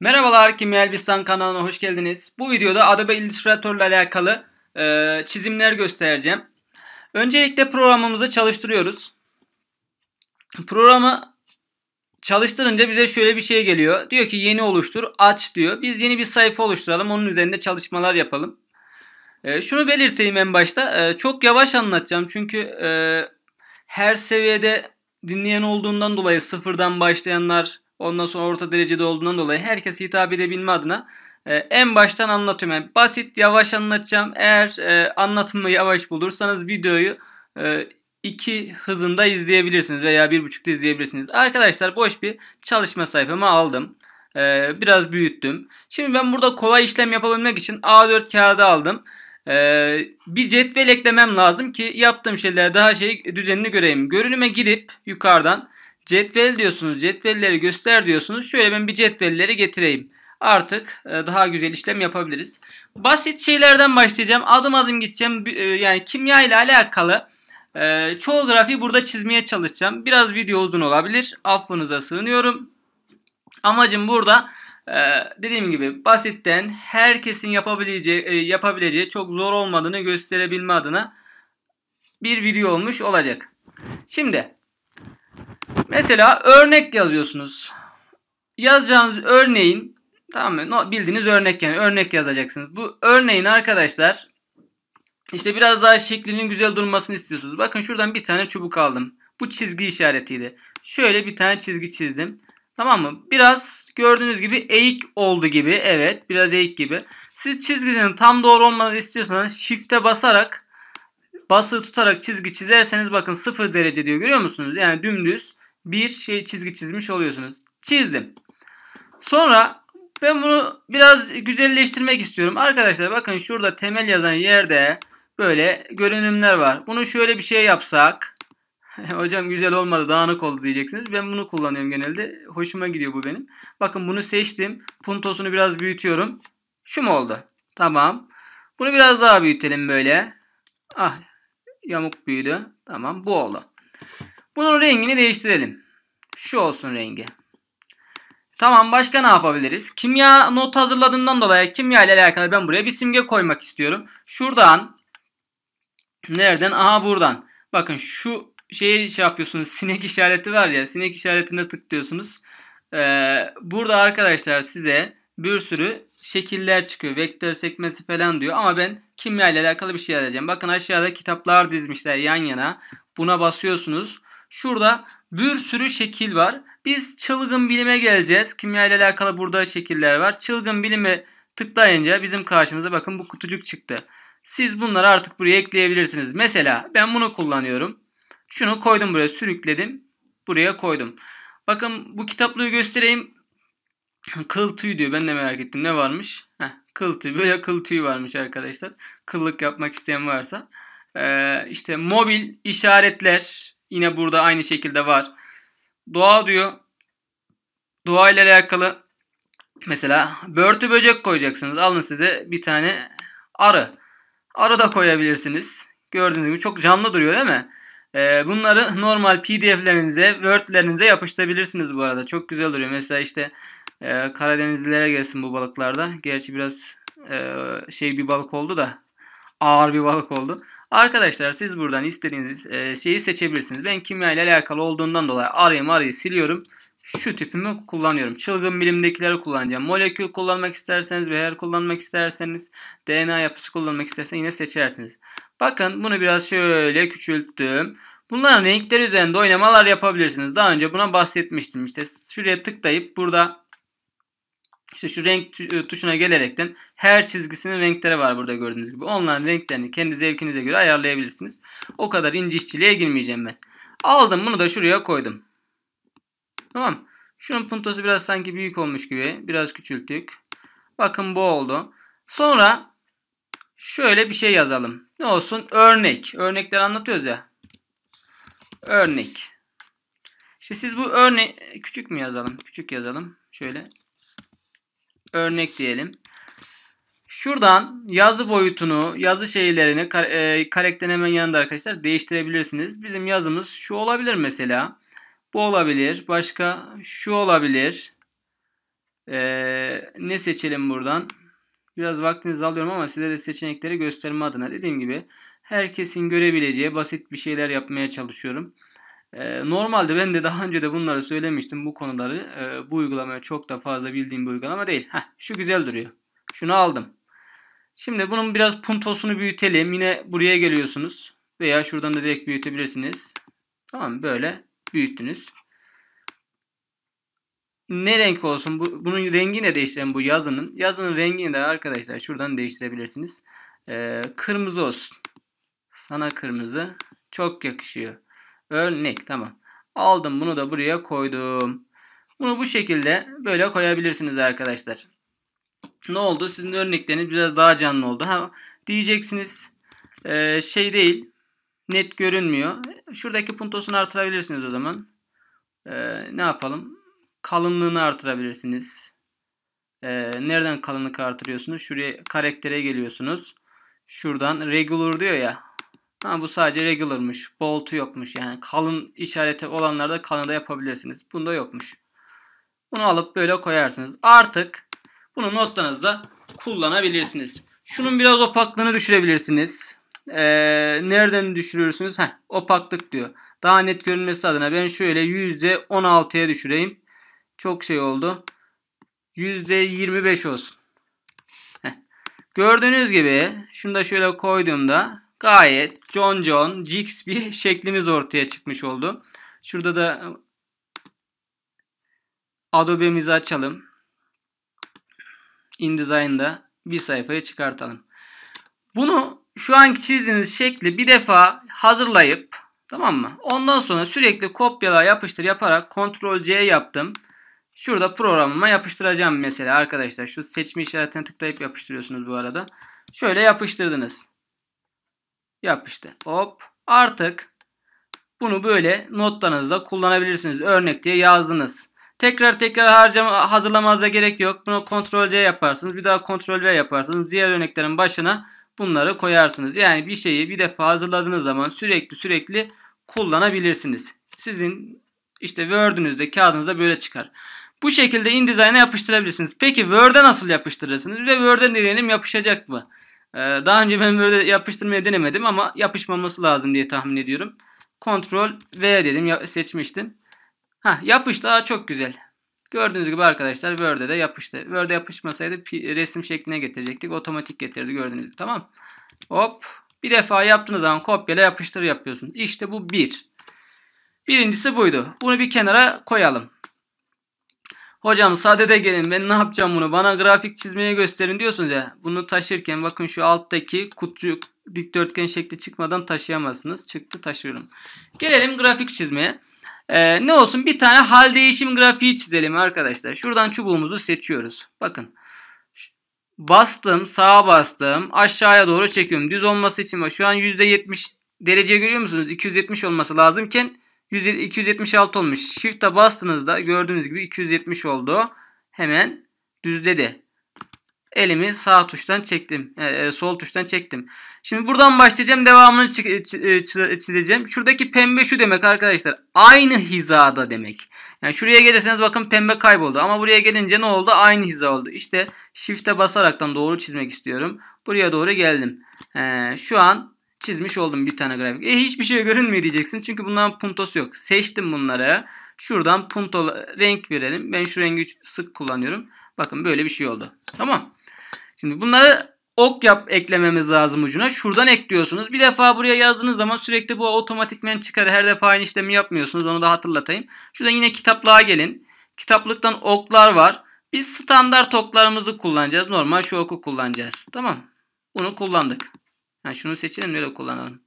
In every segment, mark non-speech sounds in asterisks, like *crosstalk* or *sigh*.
Merhabalar Kimya Elbistan kanalına hoş geldiniz. Bu videoda Adobe Illustrator ile alakalı e, çizimler göstereceğim. Öncelikle programımızı çalıştırıyoruz. Programı çalıştırınca bize şöyle bir şey geliyor. Diyor ki yeni oluştur aç diyor. Biz yeni bir sayfa oluşturalım onun üzerinde çalışmalar yapalım. E, şunu belirteyim en başta. E, çok yavaş anlatacağım çünkü e, her seviyede dinleyen olduğundan dolayı sıfırdan başlayanlar Ondan sonra orta derecede olduğundan dolayı herkes hitap edebilme adına e, en baştan anlatıyorum. Yani basit yavaş anlatacağım. Eğer e, anlatımı yavaş bulursanız videoyu e, iki hızında izleyebilirsiniz veya bir buçukta izleyebilirsiniz. Arkadaşlar boş bir çalışma sayfamı aldım. Ee, biraz büyüttüm. Şimdi ben burada kolay işlem yapabilmek için A4 kağıdı aldım. Ee, bir cetvel eklemem lazım ki yaptığım şeyler daha şey düzenini göreyim. Görünüme girip yukarıdan Cetvel diyorsunuz. Cetvelleri göster diyorsunuz. Şöyle ben bir cetvelleri getireyim. Artık e, daha güzel işlem yapabiliriz. Basit şeylerden başlayacağım. Adım adım gideceğim. E, yani kimya ile alakalı e, çoğu grafiği burada çizmeye çalışacağım. Biraz video uzun olabilir. Affınıza sığınıyorum. Amacım burada dediğim gibi basitten herkesin yapabileceği, yapabileceği çok zor olmadığını gösterebilme adına bir video olmuş olacak. Şimdi Mesela örnek yazıyorsunuz. Yazacağınız örneğin tamam mı? Bildiğiniz örnek yani örnek yazacaksınız. Bu örneğin arkadaşlar işte biraz daha şeklinin güzel durmasını istiyorsunuz. Bakın şuradan bir tane çubuk aldım. Bu çizgi işaretiydi. Şöyle bir tane çizgi çizdim. Tamam mı? Biraz gördüğünüz gibi eğik oldu gibi. Evet biraz eğik gibi. Siz çizginin tam doğru olmanızı istiyorsanız shift'e basarak basılı tutarak çizgi çizerseniz bakın 0 derece diyor görüyor musunuz? Yani dümdüz bir şey çizgi çizmiş oluyorsunuz. Çizdim. Sonra ben bunu biraz güzelleştirmek istiyorum. Arkadaşlar bakın şurada temel yazan yerde böyle görünümler var. Bunu şöyle bir şey yapsak. *laughs* Hocam güzel olmadı dağınık oldu diyeceksiniz. Ben bunu kullanıyorum genelde. Hoşuma gidiyor bu benim. Bakın bunu seçtim. Puntosunu biraz büyütüyorum. Şu mu oldu? Tamam. Bunu biraz daha büyütelim böyle. Ah yamuk büyüdü. Tamam bu oldu. Bunun rengini değiştirelim. Şu olsun rengi. Tamam başka ne yapabiliriz? Kimya not hazırladığından dolayı kimya ile alakalı ben buraya bir simge koymak istiyorum. Şuradan nereden? Aha buradan. Bakın şu şeyi şey yapıyorsunuz. Sinek işareti var ya. Sinek işaretine tıklıyorsunuz. Ee, burada arkadaşlar size bir sürü şekiller çıkıyor. Vektör sekmesi falan diyor. Ama ben kimya ile alakalı bir şey yazacağım. Bakın aşağıda kitaplar dizmişler yan yana. Buna basıyorsunuz. Şurada bir sürü şekil var. Biz çılgın bilime geleceğiz. Kimya ile alakalı burada şekiller var. Çılgın bilime tıklayınca bizim karşımıza bakın bu kutucuk çıktı. Siz bunları artık buraya ekleyebilirsiniz. Mesela ben bunu kullanıyorum. Şunu koydum buraya sürükledim. Buraya koydum. Bakın bu kitaplığı göstereyim. Kıl tüy diyor. Ben de merak ettim ne varmış. Heh, kıl tüy. Böyle kıl tüy varmış arkadaşlar. Kıllık yapmak isteyen varsa. Ee, işte mobil işaretler Yine burada aynı şekilde var. Doğa diyor. Doğa ile alakalı mesela börtü böcek koyacaksınız. Alın size bir tane arı. Arı da koyabilirsiniz. Gördüğünüz gibi çok canlı duruyor değil mi? Ee, bunları normal pdf'lerinize, word'lerinize yapıştırabilirsiniz bu arada. Çok güzel duruyor. Mesela işte e, Karadenizlilere gelsin bu balıklarda. Gerçi biraz e, şey bir balık oldu da ağır bir balık oldu. Arkadaşlar siz buradan istediğiniz e, şeyi seçebilirsiniz. Ben kimya ile alakalı olduğundan dolayı arayı marayı siliyorum. Şu tipimi kullanıyorum. Çılgın bilimdekileri kullanacağım. Molekül kullanmak isterseniz, veya kullanmak isterseniz, DNA yapısı kullanmak isterseniz yine seçersiniz. Bakın bunu biraz şöyle küçülttüm. Bunların renkleri üzerinde oynamalar yapabilirsiniz. Daha önce buna bahsetmiştim. İşte şuraya tıklayıp burada işte şu renk e, tuşuna gelerekten her çizgisinin renkleri var burada gördüğünüz gibi. Onların renklerini kendi zevkinize göre ayarlayabilirsiniz. O kadar ince işçiliğe girmeyeceğim ben. Aldım bunu da şuraya koydum. Tamam. Şunun puntosu biraz sanki büyük olmuş gibi. Biraz küçülttük. Bakın bu oldu. Sonra şöyle bir şey yazalım. Ne olsun? Örnek. Örnekler anlatıyoruz ya. Örnek. İşte siz bu örnek küçük mü yazalım? Küçük yazalım. Şöyle örnek diyelim. Şuradan yazı boyutunu, yazı şeylerini e, karakterin hemen yanında arkadaşlar değiştirebilirsiniz. Bizim yazımız şu olabilir mesela. Bu olabilir. Başka şu olabilir. Ee, ne seçelim buradan? Biraz vaktinizi alıyorum ama size de seçenekleri gösterme adına dediğim gibi herkesin görebileceği basit bir şeyler yapmaya çalışıyorum. Ee, normalde ben de daha önce de bunları söylemiştim. Bu konuları e, bu uygulamaya çok da fazla bildiğim bir uygulama değil. Heh, şu güzel duruyor. Şunu aldım. Şimdi bunun biraz puntosunu büyütelim. Yine buraya geliyorsunuz. Veya şuradan da direkt büyütebilirsiniz. Tamam böyle büyüttünüz. Ne renk olsun? Bu, bunun rengi ne değiştirelim bu yazının? Yazının rengini de arkadaşlar şuradan değiştirebilirsiniz. Ee, kırmızı olsun. Sana kırmızı. Çok yakışıyor. Örnek tamam. Aldım bunu da buraya koydum. Bunu bu şekilde böyle koyabilirsiniz arkadaşlar. Ne oldu? Sizin örnekleriniz biraz daha canlı oldu. Ha, diyeceksiniz e, şey değil. Net görünmüyor. Şuradaki puntosunu artırabilirsiniz o zaman. E, ne yapalım? Kalınlığını artırabilirsiniz. E, nereden kalınlık artırıyorsunuz? Şuraya karaktere geliyorsunuz. Şuradan regular diyor ya. Ha bu sadece regular'mış. Bolt'u yokmuş. Yani kalın işareti olanlarda kalın da yapabilirsiniz. Bunda yokmuş. Bunu alıp böyle koyarsınız. Artık bunu notlarınızda kullanabilirsiniz. Şunun biraz opaklığını düşürebilirsiniz. Ee, nereden düşürürsünüz? Heh, opaklık diyor. Daha net görünmesi adına ben şöyle %16'ya düşüreyim. Çok şey oldu. %25 olsun. Heh. Gördüğünüz gibi şunu da şöyle koyduğumda gayet concon, cix bir şeklimiz ortaya çıkmış oldu. Şurada da Adobe'mizi açalım. InDesign'da bir sayfaya çıkartalım. Bunu şu anki çizdiğiniz şekli bir defa hazırlayıp tamam mı? Ondan sonra sürekli kopyala yapıştır yaparak Ctrl C yaptım. Şurada programıma yapıştıracağım mesela arkadaşlar. Şu seçme işaretine tıklayıp yapıştırıyorsunuz bu arada. Şöyle yapıştırdınız. Yap işte. Hop. Artık bunu böyle notlarınızda kullanabilirsiniz. Örnek diye yazdınız. Tekrar tekrar harcama, hazırlamanıza gerek yok. Bunu Ctrl C yaparsınız. Bir daha Ctrl V yaparsınız. Diğer örneklerin başına bunları koyarsınız. Yani bir şeyi bir defa hazırladığınız zaman sürekli sürekli kullanabilirsiniz. Sizin işte Word'ünüzde kağıdınıza böyle çıkar. Bu şekilde InDesign'a yapıştırabilirsiniz. Peki Word'e nasıl yapıştırırsınız? Ve Word'e deneyelim yapışacak mı? Ee, daha önce ben böyle yapıştırmaya denemedim ama yapışmaması lazım diye tahmin ediyorum. Ctrl V dedim seçmiştim. Ha yapıştı, daha çok güzel. Gördüğünüz gibi arkadaşlar Word'e de yapıştı. Word'e yapışmasaydı resim şekline getirecektik. Otomatik getirdi gördüğünüz gibi tamam. Hop. Bir defa yaptığınız zaman kopyala yapıştır yapıyorsun. İşte bu bir. Birincisi buydu. Bunu bir kenara koyalım. Hocam sadede gelin ben ne yapacağım bunu bana grafik çizmeye gösterin diyorsunuz ya. Bunu taşırken bakın şu alttaki kutucuk dikdörtgen şekli çıkmadan taşıyamazsınız. Çıktı taşıyorum. Gelelim grafik çizmeye. Ee, ne olsun bir tane hal değişim grafiği çizelim arkadaşlar. Şuradan çubuğumuzu seçiyoruz. Bakın bastım sağa bastım aşağıya doğru çekiyorum. Düz olması için Şu an %70 derece görüyor musunuz? 270 olması lazımken 276 olmuş. Shift'e bastığınızda gördüğünüz gibi 270 oldu. Hemen düzledi. Elimi sağ tuştan çektim. E, e, sol tuştan çektim. Şimdi buradan başlayacağım. Devamını e, e, çizeceğim. Şuradaki pembe şu demek arkadaşlar. Aynı hizada demek. Yani şuraya gelirseniz bakın pembe kayboldu. Ama buraya gelince ne oldu? Aynı hiza oldu. İşte shift'e basaraktan doğru çizmek istiyorum. Buraya doğru geldim. E, şu an çizmiş oldum bir tane grafik. E hiçbir şey görünmüyor diyeceksin. Çünkü bundan puntosu yok. Seçtim bunları. Şuradan punto renk verelim. Ben şu rengi sık kullanıyorum. Bakın böyle bir şey oldu. Tamam. Şimdi bunları ok yap eklememiz lazım ucuna. Şuradan ekliyorsunuz. Bir defa buraya yazdığınız zaman sürekli bu otomatikmen çıkar. Her defa aynı işlemi yapmıyorsunuz. Onu da hatırlatayım. Şuradan yine kitaplığa gelin. Kitaplıktan oklar var. Biz standart oklarımızı kullanacağız. Normal şu oku kullanacağız. Tamam. Bunu kullandık. Yani şunu seçelim böyle kullanalım.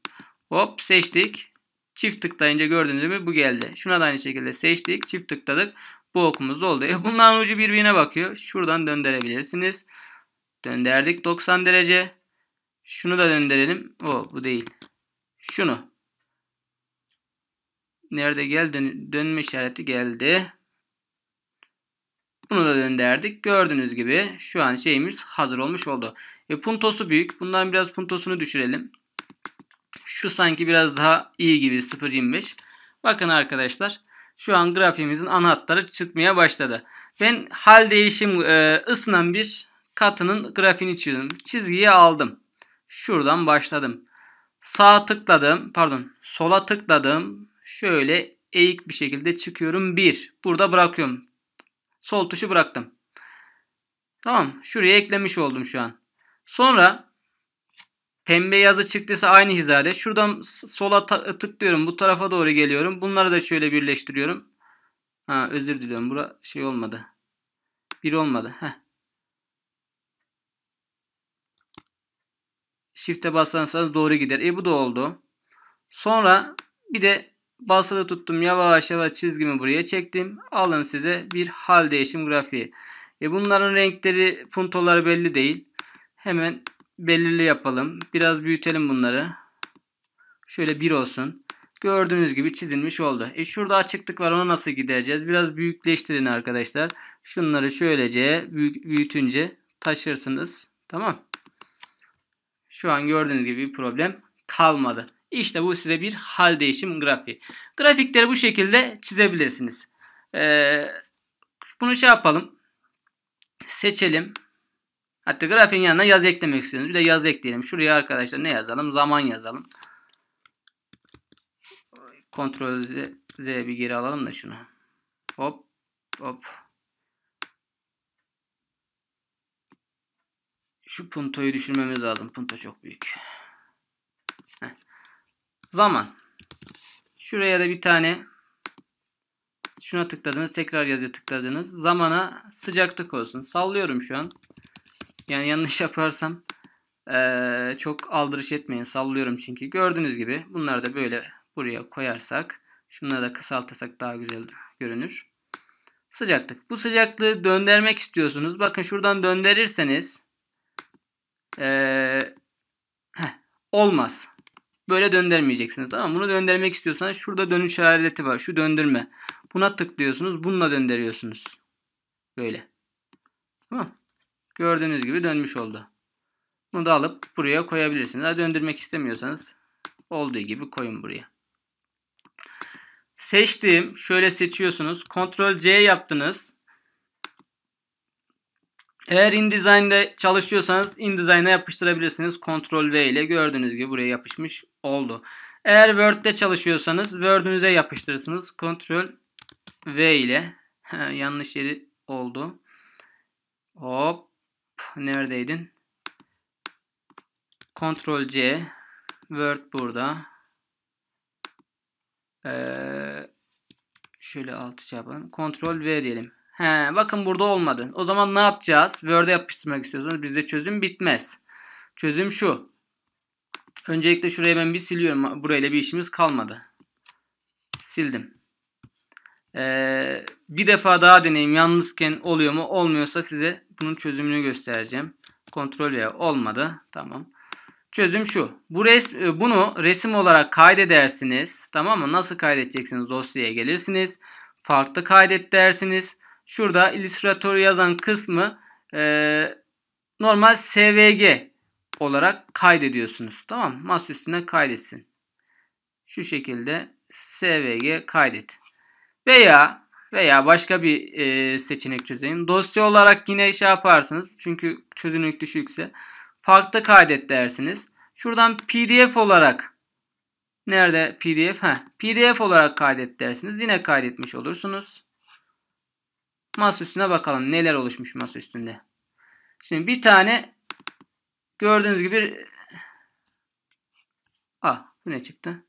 Hop seçtik. Çift tıklayınca gördüğünüz gibi bu geldi. Şuna da aynı şekilde seçtik. Çift tıkladık. Bu okumuz oldu. E bunların ucu birbirine bakıyor. Şuradan döndürebilirsiniz. Döndürdük 90 derece. Şunu da döndürelim. O bu değil. Şunu. Nerede gel dön dönme işareti geldi. Bunu da döndürdük. Gördüğünüz gibi şu an şeyimiz hazır olmuş oldu. E, puntosu büyük. Bundan biraz puntosunu düşürelim. Şu sanki biraz daha iyi gibi 0.25. Bakın arkadaşlar şu an grafiğimizin ana hatları çıkmaya başladı. Ben hal değişim e, ısınan bir katının grafiğini çizdim. Çizgiyi aldım. Şuradan başladım. Sağa tıkladım. Pardon sola tıkladım. Şöyle eğik bir şekilde çıkıyorum. 1. Burada bırakıyorum. Sol tuşu bıraktım. Tamam. Şuraya eklemiş oldum şu an. Sonra pembe yazı çıktıysa aynı hizale. Şuradan sola tıklıyorum. Bu tarafa doğru geliyorum. Bunları da şöyle birleştiriyorum. Ha, özür diliyorum. Bura şey olmadı. Bir olmadı. Heh. Shift'e basarsanız doğru gider. E bu da oldu. Sonra bir de basılı tuttum. Yavaş yavaş çizgimi buraya çektim. Alın size bir hal değişim grafiği. E bunların renkleri, puntoları belli değil. Hemen belirli yapalım. Biraz büyütelim bunları. Şöyle bir olsun. Gördüğünüz gibi çizilmiş oldu. E şurada açıklık var onu nasıl gidereceğiz? Biraz büyükleştirin arkadaşlar. Şunları şöylece büyük, büyütünce taşırsınız. Tamam. Şu an gördüğünüz gibi bir problem kalmadı. İşte bu size bir hal değişim grafiği. Grafikleri bu şekilde çizebilirsiniz. Ee, bunu şey yapalım. Seçelim. Hatta grafiğin yanına yaz eklemek istiyorsunuz. Bir de yaz ekleyelim. Şuraya arkadaşlar ne yazalım? Zaman yazalım. Ctrl Z, Z bir geri alalım da şunu. Hop hop. Şu puntoyu düşürmemiz lazım. Punto çok büyük. Heh. Zaman. Şuraya da bir tane şuna tıkladınız. Tekrar yazıya tıkladınız. Zamana sıcaklık olsun. Sallıyorum şu an. Yani yanlış *laughs* yaparsam ee, çok aldırış etmeyin. Sallıyorum çünkü. Gördüğünüz gibi bunları da böyle buraya koyarsak şunları da kısaltırsak daha güzel görünür. Sıcaklık. Bu sıcaklığı döndürmek istiyorsunuz. Bakın şuradan döndürürseniz ee, olmaz. Böyle döndürmeyeceksiniz. Tamam Bunu döndürmek istiyorsanız şurada dönüş aleti var. Şu döndürme. Buna tıklıyorsunuz. Bununla döndürüyorsunuz. Böyle. Tamam Gördüğünüz gibi dönmüş oldu. Bunu da alıp buraya koyabilirsiniz. Ha, döndürmek istemiyorsanız olduğu gibi koyun buraya. Seçtiğim şöyle seçiyorsunuz. Ctrl C yaptınız. Eğer InDesign'de çalışıyorsanız InDesign'a yapıştırabilirsiniz. Ctrl V ile gördüğünüz gibi buraya yapışmış oldu. Eğer Word'de çalışıyorsanız Word'ünüze yapıştırırsınız. Ctrl V ile *laughs* yanlış yeri oldu. Hop neredeydin? Ctrl C Word burada. Ee, şöyle altı şey yapalım. Ctrl V diyelim. He, bakın burada olmadı. O zaman ne yapacağız? Word'e yapıştırmak istiyorsunuz. Bizde çözüm bitmez. Çözüm şu. Öncelikle şurayı ben bir siliyorum. Burayla bir işimiz kalmadı. Sildim. Ee, bir defa daha deneyim. Yalnızken oluyor mu? Olmuyorsa size bunun çözümünü göstereceğim. Kontrol veya olmadı. Tamam. Çözüm şu. Bu res e, bunu resim olarak kaydedersiniz. Tamam mı? Nasıl kaydedeceksiniz? Dosyaya gelirsiniz. Farklı kaydet dersiniz. Şurada Illustrator yazan kısmı e, normal SVG olarak kaydediyorsunuz. Tamam mı? Mas üstüne kaydetsin. Şu şekilde SVG kaydet. Veya veya başka bir e, seçenek çözelim. Dosya olarak yine şey yaparsınız. Çünkü çözünürlük düşükse. Farklı kaydet dersiniz. Şuradan pdf olarak nerede pdf? Heh, pdf olarak kaydet dersiniz. Yine kaydetmiş olursunuz. Masa bakalım neler oluşmuş masa Şimdi bir tane gördüğünüz gibi ah bu ne çıktı?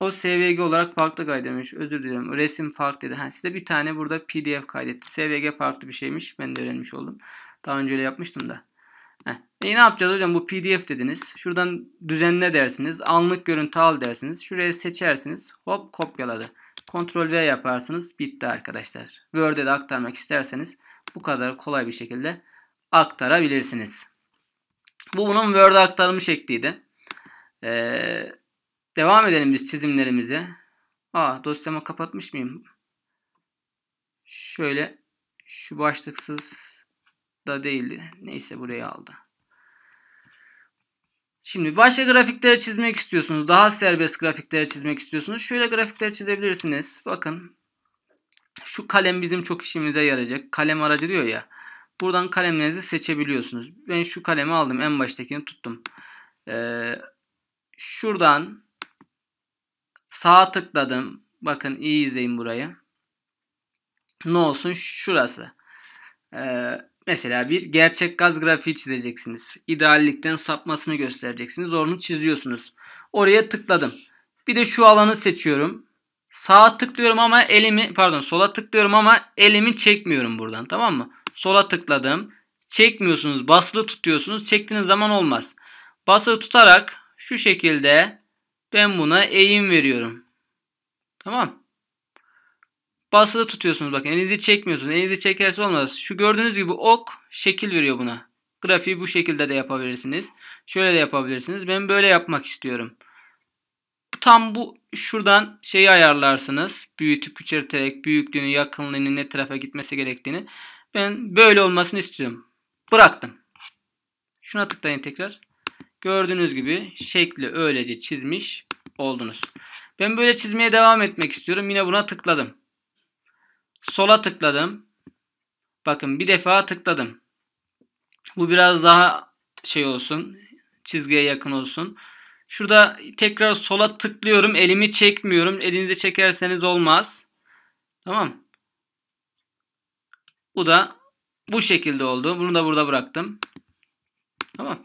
O SVG olarak farklı kaydetmiş. Özür dilerim Resim farklıydı. Ha, size bir tane burada PDF kaydetti. SVG farklı bir şeymiş. Ben de öğrenmiş oldum. Daha önce öyle yapmıştım da. E ne yapacağız hocam? Bu PDF dediniz. Şuradan düzenle dersiniz. Anlık görüntü al dersiniz. Şuraya seçersiniz. Hop kopyaladı. Ctrl V yaparsınız. Bitti arkadaşlar. Word'e de aktarmak isterseniz bu kadar kolay bir şekilde aktarabilirsiniz. Bu bunun Word'e aktarılmış şekliydi. Ee, Devam edelim biz çizimlerimize. Aa dosyamı kapatmış mıyım? Şöyle şu başlıksız da değildi. Neyse buraya aldı. Şimdi başka grafikleri çizmek istiyorsunuz. Daha serbest grafikleri çizmek istiyorsunuz. Şöyle grafikleri çizebilirsiniz. Bakın. Şu kalem bizim çok işimize yarayacak. Kalem aracı diyor ya. Buradan kalemlerinizi seçebiliyorsunuz. Ben şu kalemi aldım. En baştakini tuttum. Ee, şuradan Sağa tıkladım. Bakın iyi izleyin burayı. Ne olsun? Şurası. Ee, mesela bir gerçek gaz grafiği çizeceksiniz. İdeallikten sapmasını göstereceksiniz. Onu çiziyorsunuz. Oraya tıkladım. Bir de şu alanı seçiyorum. Sağa tıklıyorum ama elimi pardon sola tıklıyorum ama elimi çekmiyorum buradan tamam mı? Sola tıkladım. Çekmiyorsunuz basılı tutuyorsunuz. Çektiğiniz zaman olmaz. Basılı tutarak şu şekilde ben buna eğim veriyorum. Tamam. Basılı tutuyorsunuz bakın. Elinizi çekmiyorsunuz. Elinizi çekerse olmaz. Şu gördüğünüz gibi ok şekil veriyor buna. Grafiği bu şekilde de yapabilirsiniz. Şöyle de yapabilirsiniz. Ben böyle yapmak istiyorum. Tam bu şuradan şeyi ayarlarsınız. Büyütüp küçülterek büyüklüğünü, yakınlığını, ne tarafa gitmesi gerektiğini. Ben böyle olmasını istiyorum. Bıraktım. Şuna tıklayın tekrar. Gördüğünüz gibi şekli öylece çizmiş oldunuz. Ben böyle çizmeye devam etmek istiyorum. Yine buna tıkladım. Sola tıkladım. Bakın bir defa tıkladım. Bu biraz daha şey olsun. Çizgiye yakın olsun. Şurada tekrar sola tıklıyorum. Elimi çekmiyorum. Elinizi çekerseniz olmaz. Tamam. Bu da bu şekilde oldu. Bunu da burada bıraktım. Tamam.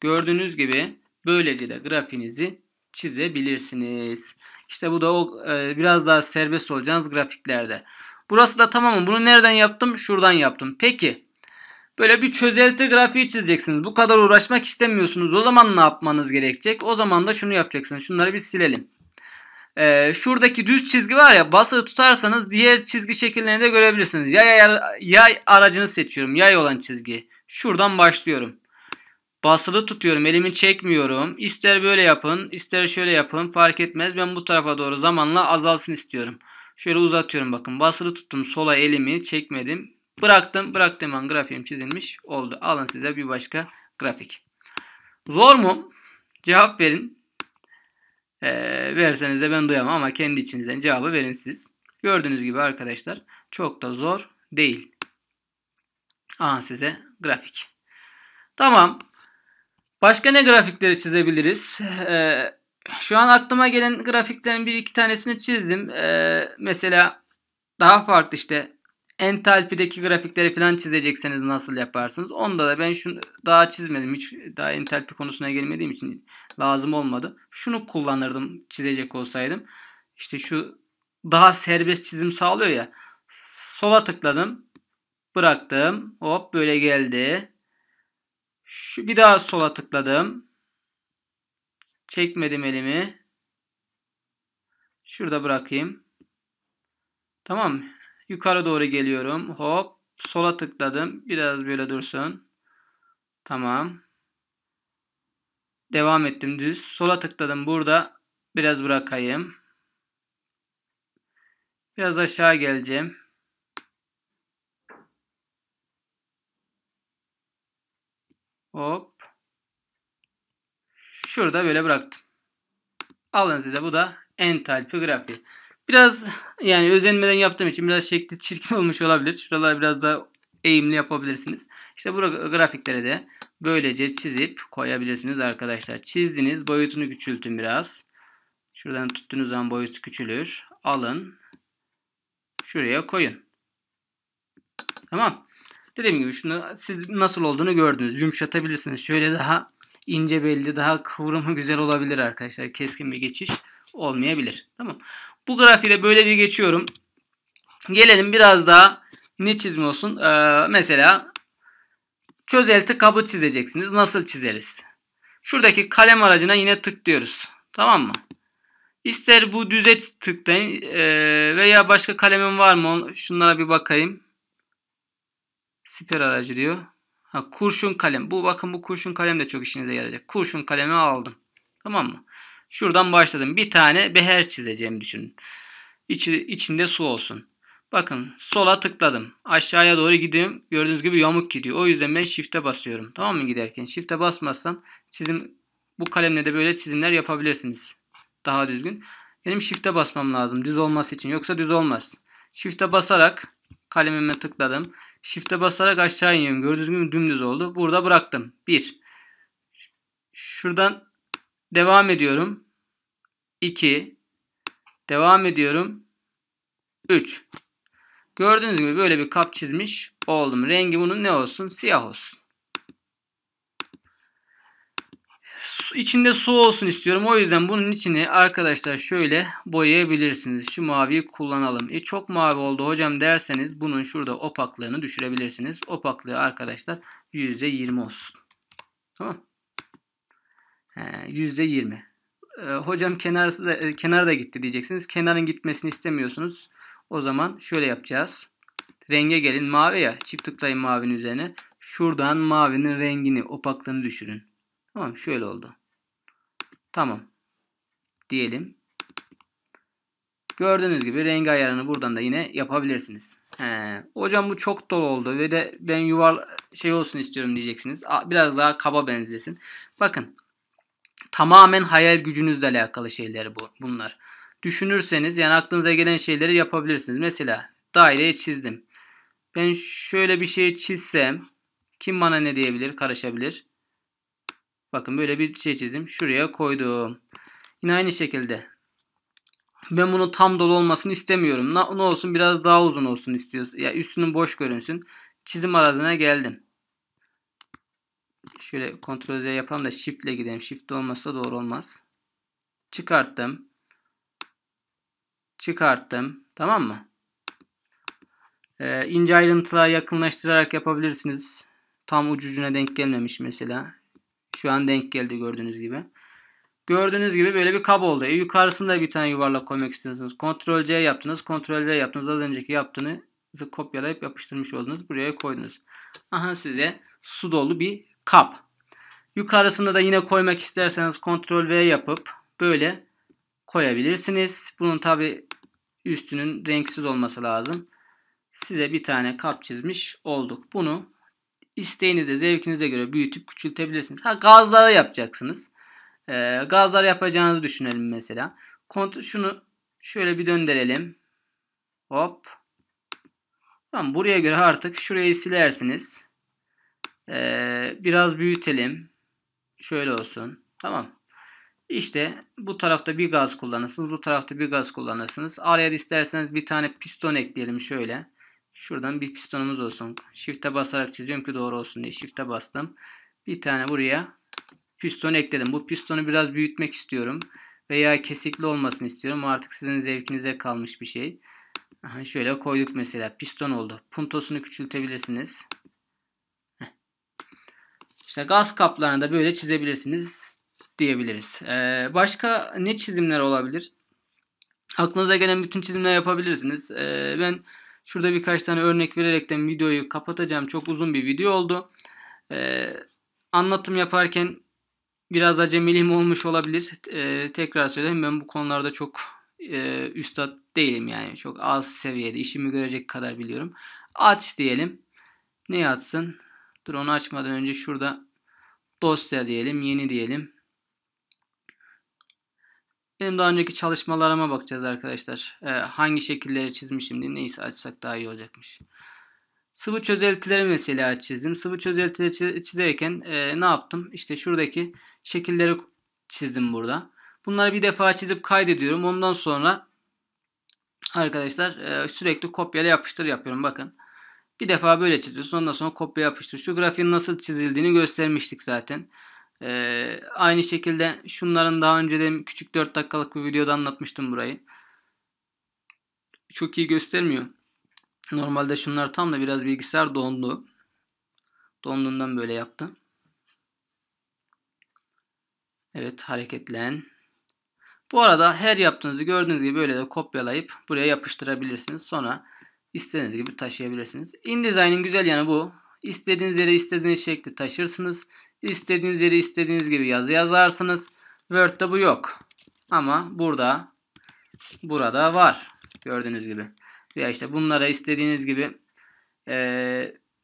Gördüğünüz gibi böylece de grafiğinizi çizebilirsiniz. İşte bu da o, e, biraz daha serbest olacağınız grafiklerde. Burası da tamam mı? Bunu nereden yaptım? Şuradan yaptım. Peki. Böyle bir çözelti grafiği çizeceksiniz. Bu kadar uğraşmak istemiyorsunuz. O zaman ne yapmanız gerekecek? O zaman da şunu yapacaksınız. Şunları bir silelim. Ee, şuradaki düz çizgi var ya basılı tutarsanız diğer çizgi şekillerini de görebilirsiniz. Yay, yay, yay aracını seçiyorum. Yay olan çizgi. Şuradan başlıyorum. Basılı tutuyorum. Elimi çekmiyorum. İster böyle yapın. ister şöyle yapın. Fark etmez. Ben bu tarafa doğru zamanla azalsın istiyorum. Şöyle uzatıyorum bakın. Basılı tuttum. Sola elimi çekmedim. Bıraktım. Bıraktığım an grafiğim çizilmiş oldu. Alın size bir başka grafik. Zor mu? Cevap verin. Ee, verseniz de ben duyamam ama kendi içinizden cevabı verin siz. Gördüğünüz gibi arkadaşlar çok da zor değil. Aha size grafik. Tamam. Başka ne grafikleri çizebiliriz? Ee, şu an aklıma gelen grafiklerin bir iki tanesini çizdim. Ee, mesela daha farklı işte entalpideki grafikleri falan çizecekseniz nasıl yaparsınız? Onda da ben şunu daha çizmedim. Hiç daha entalpi konusuna gelmediğim için lazım olmadı. Şunu kullanırdım çizecek olsaydım. İşte şu daha serbest çizim sağlıyor ya. Sola tıkladım. Bıraktım. Hop böyle geldi. Şu bir daha sola tıkladım. Çekmedim elimi. Şurada bırakayım. Tamam. Yukarı doğru geliyorum. Hop. Sola tıkladım. Biraz böyle dursun. Tamam. Devam ettim düz. Sola tıkladım. Burada biraz bırakayım. Biraz aşağı geleceğim. Hop. Şurada böyle bıraktım. Alın size bu da entalpi grafiği. Biraz yani özenmeden yaptığım için biraz şekli çirkin *laughs* olmuş olabilir. Şuralar biraz daha eğimli yapabilirsiniz. İşte bu grafiklere de böylece çizip koyabilirsiniz arkadaşlar. Çizdiniz boyutunu küçültün biraz. Şuradan tuttuğunuz zaman boyut küçülür. Alın. Şuraya koyun. Tamam. Dediğim gibi şunu siz nasıl olduğunu gördünüz. Yumuşatabilirsiniz. Şöyle daha ince belli, daha kıvrımı *laughs* güzel olabilir arkadaşlar. Keskin bir geçiş olmayabilir. Tamam. Bu grafiği de böylece geçiyorum. Gelelim biraz daha ne çizme olsun. Ee, mesela çözelti kabı çizeceksiniz. Nasıl çizeriz? Şuradaki kalem aracına yine tıklıyoruz. Tamam mı? İster bu düze tıklayın e, veya başka kalemim var mı? Şunlara bir bakayım. Siper aracı diyor. Ha, kurşun kalem. Bu bakın bu kurşun kalem de çok işinize yarayacak. Kurşun kalemi aldım. Tamam mı? Şuradan başladım. Bir tane beher çizeceğim düşünün. İçi, içinde su olsun. Bakın sola tıkladım. Aşağıya doğru gidiyorum. Gördüğünüz gibi yamuk gidiyor. O yüzden ben shift'e basıyorum. Tamam mı giderken? Shift'e basmazsam çizim bu kalemle de böyle çizimler yapabilirsiniz. Daha düzgün. Benim shift'e basmam lazım düz olması için. Yoksa düz olmaz. Shift'e basarak kalemime tıkladım. Shift'e basarak aşağı iniyorum. Gördüğünüz gibi dümdüz oldu. Burada bıraktım. 1. Şuradan devam ediyorum. 2. Devam ediyorum. 3. Gördüğünüz gibi böyle bir kap çizmiş oldum. Rengi bunun ne olsun? Siyah olsun. içinde su olsun istiyorum. O yüzden bunun içini arkadaşlar şöyle boyayabilirsiniz. Şu maviyi kullanalım. E çok mavi oldu hocam derseniz bunun şurada opaklığını düşürebilirsiniz. Opaklığı arkadaşlar %20 olsun. Tamam. He, %20. E, hocam kenarı da, e, kenar da gitti diyeceksiniz. Kenarın gitmesini istemiyorsunuz. O zaman şöyle yapacağız. Renge gelin mavi ya. Çift tıklayın mavinin üzerine. Şuradan mavinin rengini, opaklığını düşürün. Tamam şöyle oldu. Tamam. Diyelim. Gördüğünüz gibi rengi ayarını buradan da yine yapabilirsiniz. He. Hocam bu çok dolu oldu ve de ben yuvar şey olsun istiyorum diyeceksiniz. Biraz daha kaba benzesin. Bakın tamamen hayal gücünüzle alakalı şeyler bu, bunlar. Düşünürseniz yani aklınıza gelen şeyleri yapabilirsiniz. Mesela daireyi çizdim. Ben şöyle bir şey çizsem kim bana ne diyebilir karışabilir. Bakın böyle bir şey çizdim. Şuraya koydum. Yine aynı şekilde. Ben bunu tam dolu olmasını istemiyorum. Ne, ne olsun biraz daha uzun olsun istiyoruz. Ya üstünün boş görünsün. Çizim arazine geldim. Şöyle Ctrl Z yapalım da Shift ile gidelim. Shift olmasa doğru olmaz. Çıkarttım. Çıkarttım. Tamam mı? Ee, ince ayrıntılara yakınlaştırarak yapabilirsiniz. Tam ucucuna denk gelmemiş mesela. Şu an denk geldi gördüğünüz gibi. Gördüğünüz gibi böyle bir kab oldu. E, yukarısında bir tane yuvarlak koymak istiyorsunuz. Ctrl C yaptınız. Ctrl V yaptınız. Az önceki yaptığınızı kopyalayıp yapıştırmış oldunuz. Buraya koydunuz. Aha size su dolu bir kap. Yukarısında da yine koymak isterseniz Ctrl V yapıp böyle koyabilirsiniz. Bunun tabi üstünün renksiz olması lazım. Size bir tane kap çizmiş olduk. Bunu isteğinize, zevkinize göre büyütüp küçültebilirsiniz. Ha gazlara yapacaksınız. Ee, gazlar yapacağınızı düşünelim mesela. Kont şunu şöyle bir döndürelim. Hop. Tamam, buraya göre artık şurayı silersiniz. Ee, biraz büyütelim. Şöyle olsun. Tamam. İşte bu tarafta bir gaz kullanırsınız. Bu tarafta bir gaz kullanırsınız. Araya isterseniz bir tane piston ekleyelim şöyle. Şuradan bir pistonumuz olsun. Shift'e basarak çiziyorum ki doğru olsun diye. Shift'e bastım. Bir tane buraya piston ekledim. Bu pistonu biraz büyütmek istiyorum. Veya kesikli olmasını istiyorum. Artık sizin zevkinize kalmış bir şey. Aha, şöyle koyduk mesela. Piston oldu. Puntosunu küçültebilirsiniz. İşte gaz kaplarını da böyle çizebilirsiniz diyebiliriz. Ee, başka ne çizimler olabilir? Aklınıza gelen bütün çizimler yapabilirsiniz. Ee, ben Şurada birkaç tane örnek vererekten videoyu kapatacağım. Çok uzun bir video oldu. Ee, anlatım yaparken biraz acemiliğim olmuş olabilir. Ee, tekrar söyleyeyim ben bu konularda çok e, üstad değilim yani. Çok az seviyede işimi görecek kadar biliyorum. Aç diyelim. Ne açsın? Dur onu açmadan önce şurada dosya diyelim. Yeni diyelim. Benim daha önceki çalışmalarıma bakacağız arkadaşlar. Ee, hangi şekilleri çizmişim diye neyse açsak daha iyi olacakmış. Sıvı çözeltileri mesela çizdim. Sıvı çözeltileri çizerken e, ne yaptım? İşte şuradaki şekilleri çizdim burada. Bunları bir defa çizip kaydediyorum. Ondan sonra arkadaşlar e, sürekli kopyala yapıştır yapıyorum. Bakın. Bir defa böyle çiziyorsun. Ondan sonra kopya yapıştır. Şu grafiğin nasıl çizildiğini göstermiştik zaten. Ee, aynı şekilde şunların daha önce de küçük 4 dakikalık bir videoda anlatmıştım burayı. Çok iyi göstermiyor. Normalde şunlar tam da biraz bilgisayar dondu. Donduğundan böyle yaptım. Evet hareketlen. Bu arada her yaptığınızı gördüğünüz gibi böyle de kopyalayıp buraya yapıştırabilirsiniz. Sonra istediğiniz gibi taşıyabilirsiniz. InDesign'in güzel yanı bu. İstediğiniz yere istediğiniz şekli taşırsınız. İstediğiniz yeri istediğiniz gibi yazı yazarsınız. Word'de bu yok. Ama burada burada var. Gördüğünüz gibi. Veya işte bunlara istediğiniz gibi e,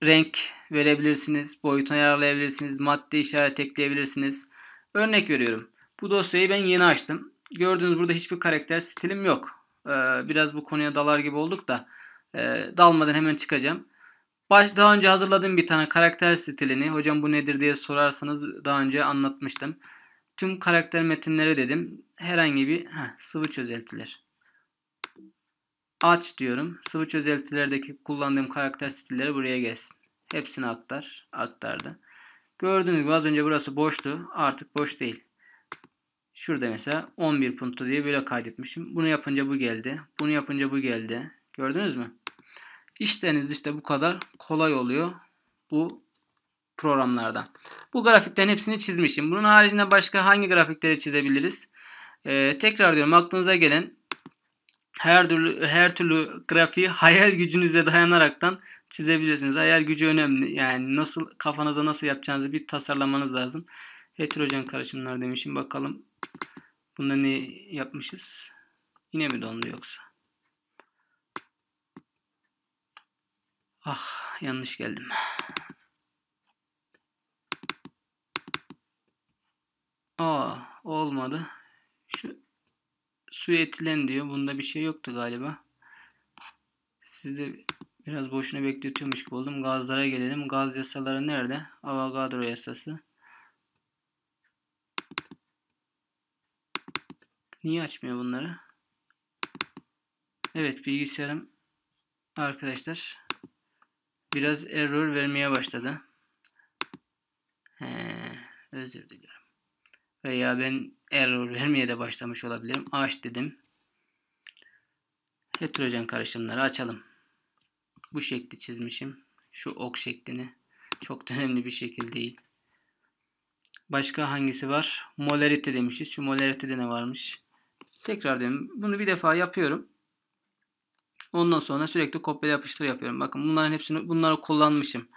renk verebilirsiniz. Boyutunu ayarlayabilirsiniz. Madde işaret ekleyebilirsiniz. Örnek veriyorum. Bu dosyayı ben yeni açtım. Gördüğünüz burada hiçbir karakter stilim yok. Ee, biraz bu konuya dalar gibi olduk da e, dalmadan hemen çıkacağım. Baş daha önce hazırladığım bir tane karakter stilini hocam bu nedir diye sorarsanız daha önce anlatmıştım. Tüm karakter metinleri dedim. Herhangi bir heh, sıvı çözeltiler. Aç diyorum. Sıvı çözeltilerdeki kullandığım karakter stilleri buraya gelsin. Hepsini aktar. Aktardı. Gördüğünüz gibi az önce burası boştu. Artık boş değil. Şurada mesela 11 punto diye böyle kaydetmişim. Bunu yapınca bu geldi. Bunu yapınca bu geldi. Gördünüz mü? İşleriniz işte bu kadar kolay oluyor bu programlardan. Bu grafiklerin hepsini çizmişim. Bunun haricinde başka hangi grafikleri çizebiliriz? Ee, tekrar diyorum aklınıza gelen her türlü her türlü grafiği hayal gücünüze dayanaraktan çizebilirsiniz. Hayal gücü önemli. Yani nasıl kafanıza nasıl yapacağınızı bir tasarlamanız lazım. Heterojen karışımlar demişim. Bakalım bunda ne yapmışız? Yine mi dondu yoksa? Ah yanlış geldim. Aa olmadı. Şu su etilen diyor. Bunda bir şey yoktu galiba. Sizde biraz boşuna bekletiyormuş gibi oldum. Gazlara gelelim. Gaz yasaları nerede? Avogadro yasası. Niye açmıyor bunları? Evet bilgisayarım arkadaşlar biraz error vermeye başladı. He, özür diliyorum. Veya ben error vermeye de başlamış olabilirim. Aç dedim. Heterojen karışımları açalım. Bu şekli çizmişim. Şu ok şeklini. Çok da önemli bir şekil değil. Başka hangisi var? Molarite demişiz. Şu molarite ne varmış? Tekrar dedim. Bunu bir defa yapıyorum. Ondan sonra sürekli kopya yapıştır yapıyorum. Bakın bunların hepsini bunları kullanmışım.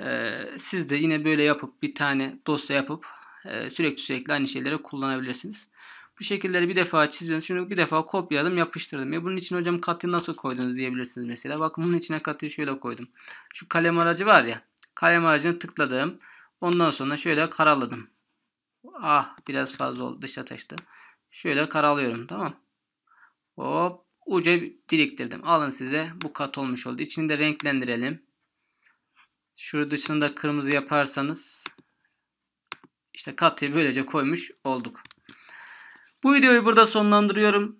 Ee, siz de yine böyle yapıp bir tane dosya yapıp e, sürekli sürekli aynı şeyleri kullanabilirsiniz. Bu şekilleri bir defa çiziyorsunuz. Şimdi bir defa kopyaladım yapıştırdım. Ya bunun için hocam katı nasıl koydunuz diyebilirsiniz mesela. Bakın bunun içine katıyı şöyle koydum. Şu kalem aracı var ya. Kalem aracını tıkladım. Ondan sonra şöyle karaladım. Ah biraz fazla oldu dışa taştı. Şöyle karalıyorum tamam. Hop uca biriktirdim. Alın size bu kat olmuş oldu. İçini de renklendirelim. Şu dışında kırmızı yaparsanız işte katı böylece koymuş olduk. Bu videoyu burada sonlandırıyorum.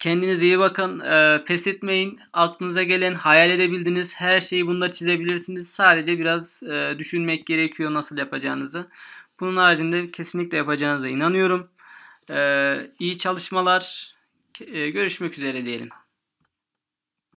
Kendinize iyi bakın. E, pes etmeyin. Aklınıza gelen, hayal edebildiğiniz her şeyi bunda çizebilirsiniz. Sadece biraz e, düşünmek gerekiyor nasıl yapacağınızı. Bunun haricinde kesinlikle yapacağınıza inanıyorum. E, iyi çalışmalar. Ee, görüşmek üzere diyelim.